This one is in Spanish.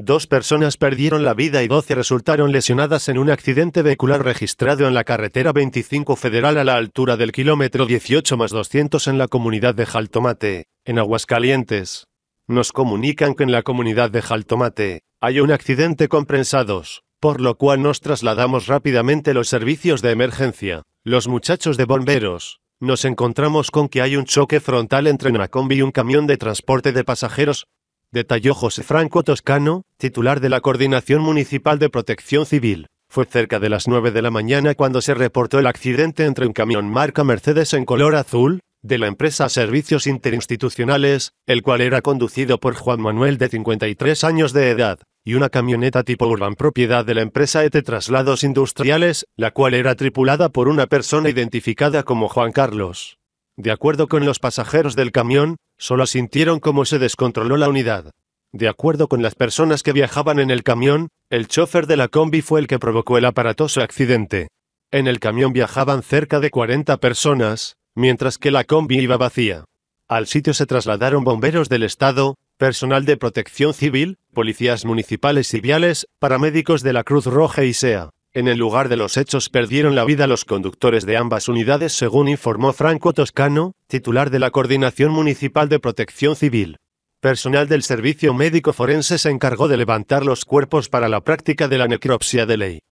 Dos personas perdieron la vida y doce resultaron lesionadas en un accidente vehicular registrado en la carretera 25 federal a la altura del kilómetro 18 más 200 en la comunidad de Jaltomate, en Aguascalientes. Nos comunican que en la comunidad de Jaltomate hay un accidente con prensados, por lo cual nos trasladamos rápidamente los servicios de emergencia, los muchachos de bomberos, nos encontramos con que hay un choque frontal entre una combi y un camión de transporte de pasajeros, detalló José Franco Toscano, titular de la Coordinación Municipal de Protección Civil. Fue cerca de las 9 de la mañana cuando se reportó el accidente entre un camión marca Mercedes en color azul, de la empresa Servicios Interinstitucionales, el cual era conducido por Juan Manuel de 53 años de edad, y una camioneta tipo Urban propiedad de la empresa ET Traslados Industriales, la cual era tripulada por una persona identificada como Juan Carlos. De acuerdo con los pasajeros del camión, Solo sintieron cómo se descontroló la unidad. De acuerdo con las personas que viajaban en el camión, el chofer de la combi fue el que provocó el aparatoso accidente. En el camión viajaban cerca de 40 personas, mientras que la combi iba vacía. Al sitio se trasladaron bomberos del Estado, personal de protección civil, policías municipales y viales, paramédicos de la Cruz Roja y SEA. En el lugar de los hechos perdieron la vida los conductores de ambas unidades, según informó Franco Toscano, titular de la Coordinación Municipal de Protección Civil. Personal del Servicio Médico Forense se encargó de levantar los cuerpos para la práctica de la necropsia de ley.